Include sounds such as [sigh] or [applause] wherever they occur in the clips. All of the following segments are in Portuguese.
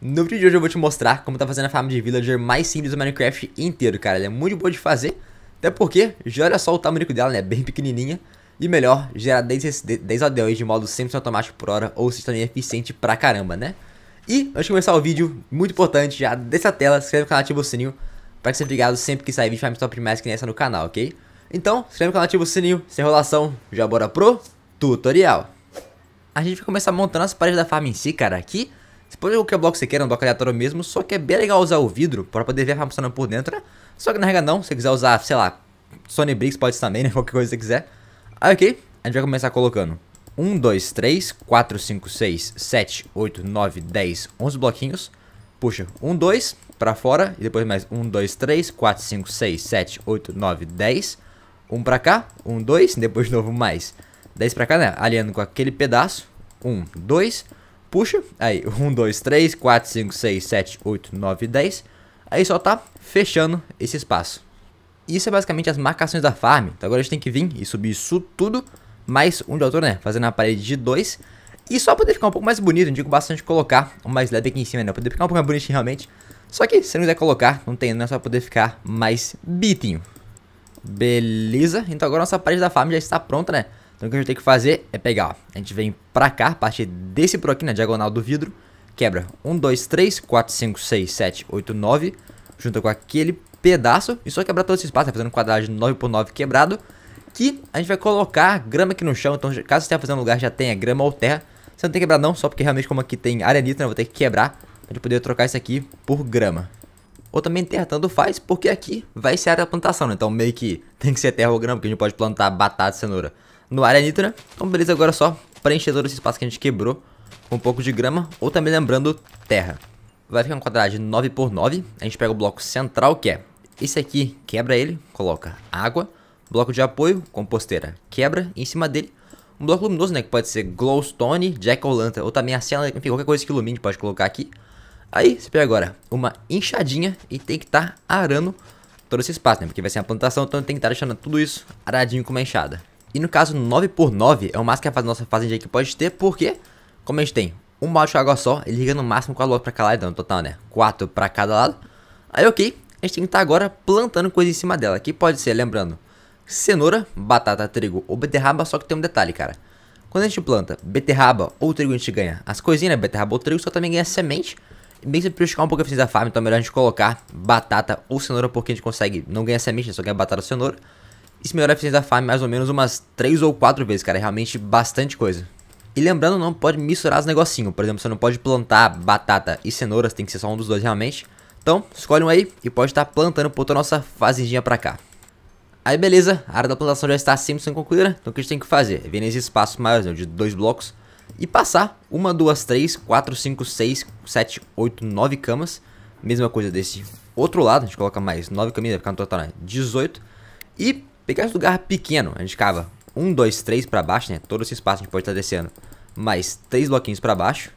No vídeo de hoje eu vou te mostrar como tá fazendo a farm de villager mais simples do Minecraft inteiro, cara. Ela é muito boa de fazer, até porque, já olha só o tamanho dela, né, bem pequenininha. E melhor, gera 10, 10 aldeões de modo 100% automático por hora, ou se também é eficiente pra caramba, né? E, antes de começar o vídeo, muito importante, já dessa a tela, se inscreve no canal, ativa o sininho, pra ser obrigado ligado sempre que sair vídeo, vai top mais que nessa no canal, ok? Então, se inscreve no canal, ativa o sininho, sem enrolação, já bora pro tutorial. A gente vai começar montando as paredes da farm em si, cara, aqui... Você pode jogar qualquer bloco que você queira, um bloco aleatório mesmo, só que é bem legal usar o vidro para poder ver a RAM funcionando por dentro, né? Só que na regra não, se você quiser usar, sei lá, Sony Bricks pode ser também, né? [laughs] Qualquer coisa que você quiser. ok, a gente vai começar colocando 1, 2, 3, 4, 5, 6, 7, 8, 9, 10, 11 bloquinhos. Puxa, 1, 2, para fora, e depois mais 1, 2, 3, 4, 5, 6, 7, 8, 9, 10. 1 para cá, 1, 2, depois de novo mais 10 para cá, né? Aliando com aquele pedaço, 1, 2 puxa, aí 1, 2, 3, 4, 5, 6, 7, 8, 9, 10, aí só tá fechando esse espaço. Isso é basicamente as marcações da farm, então agora a gente tem que vir e subir isso tudo, mais um de altura, né, fazendo a parede de 2, e só poder ficar um pouco mais bonito, indico bastante colocar uma slab aqui em cima, né, poder ficar um pouco mais bonitinho realmente, só que se não quiser colocar, não tem, não é só poder ficar mais bitinho. Beleza, então agora nossa parede da farm já está pronta, né, então o que a gente tem que fazer é pegar, ó, a gente vem pra cá, a partir desse por aqui, na diagonal do vidro, quebra 1, 2, 3, 4, 5, 6, 7, 8, 9, junta com aquele pedaço e só quebrar todo esse espaço, tá fazendo um quadrado de 9 por 9 quebrado, que a gente vai colocar grama aqui no chão, então caso você esteja fazendo lugar já tenha grama ou terra, você não tem que quebrar não, só porque realmente como aqui tem arenita, né, eu vou ter que quebrar pra gente poder trocar isso aqui por grama. Ou também terra, tanto faz, porque aqui vai ser a área da plantação, né? então meio que tem que ser terra ou grama, porque a gente pode plantar batata, e cenoura no área é nitra. Né? Então beleza, agora é só preencher todo esse espaço que a gente quebrou com um pouco de grama ou também lembrando terra. Vai ficar um quadrado de 9 por 9. A gente pega o bloco central que é esse aqui, quebra ele, coloca água. Bloco de apoio, composteira, quebra. E em cima dele, um bloco luminoso, né? Que pode ser glowstone, jack-o'-lantern ou também a cena, enfim, qualquer coisa que ilumine pode colocar aqui. Aí, você pega agora uma enxadinha e tem que estar tá arando todo esse espaço, né? Porque vai ser uma plantação, então tem que estar tá deixando tudo isso aradinho com uma enxada. E no caso, 9x9 é o máximo que a nossa fazenda aqui pode ter, porque, como a gente tem um balde de água só, ele liga no máximo 4 a pra cá lá, no total, né? 4 pra cada lado. Aí, ok, a gente tem que estar tá agora plantando coisa em cima dela, que pode ser, lembrando, cenoura, batata, trigo ou beterraba, só que tem um detalhe, cara. Quando a gente planta beterraba ou trigo, a gente ganha as coisinhas, né? beterraba ou trigo, só também ganha semente. E bem se ficar um pouco a eficiência da farm, então é melhor a gente colocar batata ou cenoura, porque a gente consegue, não ganha semente, né? só ganha batata ou cenoura. Isso melhora a eficiência da farm mais ou menos umas 3 ou 4 vezes, cara. É realmente bastante coisa. E lembrando, não pode misturar os negocinhos. Por exemplo, você não pode plantar batata e cenouras, tem que ser só um dos dois realmente. Então, escolhe um aí e pode estar plantando por toda a nossa fazendinha pra cá. Aí beleza, a área da plantação já está 100% concluída, então o que a gente tem que fazer? Vem nesse espaço maior, né, de dois blocos, e passar uma, duas, três, quatro, cinco, seis, sete, oito, nove camas. Mesma coisa desse outro lado, a gente coloca mais nove caminhos, vai ficar no total né? 18. E Pegar esse lugar pequeno, a gente cava 1, 2, 3 pra baixo, né? Todo esse espaço a gente pode estar tá descendo. Mais 3 bloquinhos pra baixo.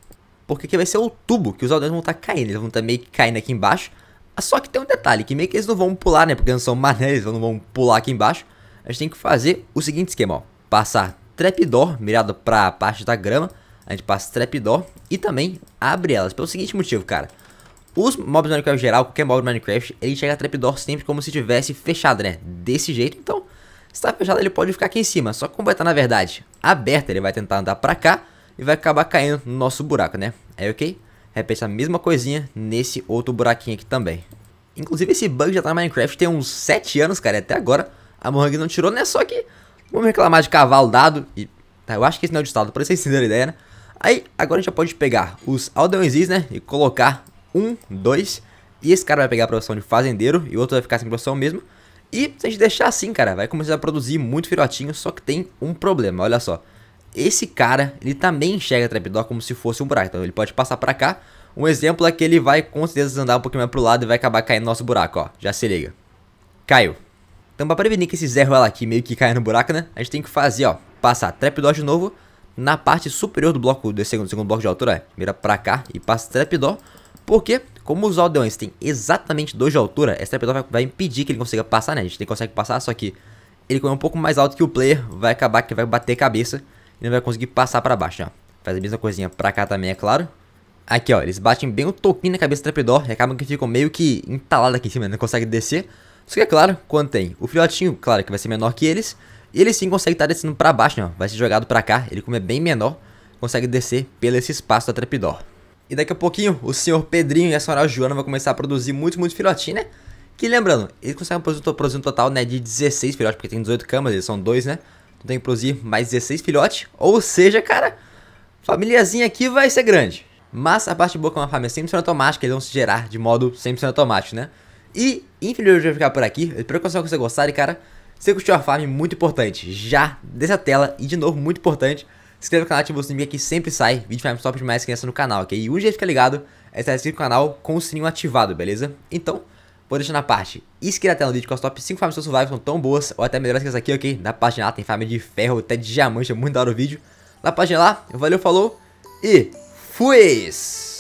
Porque aqui vai ser o tubo que os aldeões vão estar tá caindo. Eles vão estar tá meio que caindo aqui embaixo. Ah, só que tem um detalhe, que meio que eles não vão pular, né? Porque não são mané, eles não vão pular aqui embaixo. A gente tem que fazer o seguinte esquema, ó. Passar trapdoor mirado pra parte da grama. A gente passa trapdoor e também abre elas. Pelo seguinte motivo, cara. Os mobs do Minecraft geral, qualquer mob do Minecraft, ele chega a trapdoor sempre como se tivesse fechado, né? Desse jeito, então, se está fechado ele pode ficar aqui em cima, só que como vai estar, tá, na verdade, aberto ele vai tentar andar pra cá e vai acabar caindo no nosso buraco, né? Aí, é, ok? Repete a mesma coisinha nesse outro buraquinho aqui também. Inclusive, esse bug já tá no Minecraft tem uns 7 anos, cara, e até agora a Mohang não tirou, né? Só que, vamos reclamar de cavalo dado e... Tá, eu acho que esse não é o estado, pra vocês terem ideia, né? Aí, agora a gente já pode pegar os aldeões, né? E colocar um, dois. E esse cara vai pegar a profissão de fazendeiro e o outro vai ficar sem profissão mesmo. E se a gente deixar assim, cara, vai começar a produzir muito filhotinho, só que tem um problema, olha só. Esse cara, ele também enxerga a Trapdoor como se fosse um buraco, então ele pode passar pra cá. Um exemplo é que ele vai com certeza andar um pouquinho mais pro lado e vai acabar caindo no nosso buraco, ó. Já se liga. Caiu. Então pra prevenir que esse zero ela aqui meio que caia no buraco, né, a gente tem que fazer, ó, passar Trapdoor de novo na parte superior do bloco do segundo, segundo bloco de altura, vira é, mira pra cá e passa trapdoor, porque como os aldeões têm exatamente 2 de altura, esse trapdoor vai, vai, impedir que ele consiga passar, né? A gente tem, consegue passar, só que ele como é um pouco mais alto que o player, vai acabar que vai bater cabeça e não vai conseguir passar pra baixo, ó. Né? Faz a mesma coisinha pra cá também, é claro. Aqui, ó, eles batem bem o um toquinho na cabeça do trapdoor e acabam que ficam meio que entalados aqui em cima, né? não conseguem descer. Isso que é claro, quando tem o filhotinho, claro que vai ser menor que eles, ele sim consegue estar tá descendo para baixo, né? vai ser jogado para cá, ele como é bem menor, consegue descer pelo esse espaço da Trepidor. E daqui a pouquinho, o senhor Pedrinho e a senhora Joana vão começar a produzir muito, muito filhotinho, né? Que lembrando, eles conseguem produzir, um total né, de 16 filhotes, porque tem 18 camas, eles são dois, né? Então tem que produzir mais 16 filhotes, ou seja, cara, famíliazinha aqui vai ser grande. Mas a parte boa é, é uma família é 100% automática, eles vão se gerar de modo 100% automático, né? E, infelizmente, eu vou ficar por aqui. Eu espero que vocês gostarem, cara. Se curtiu a farm, muito importante. Já dessa tela, e de novo, muito importante. Se inscreva no canal, ativa o sininho aqui sempre sai vídeo farm top demais criança no canal, ok? E um jeito de ficar ligado é estar inscrito no canal com o sininho ativado, beleza? Então, vou deixar na parte inscreva até no vídeo com é as top 5 farms do survival são tão boas, ou até melhores que essa aqui, ok? Na página lá tem farm de ferro, até de diamante, é muito da hora o vídeo. Na página lá, valeu, falou e fui!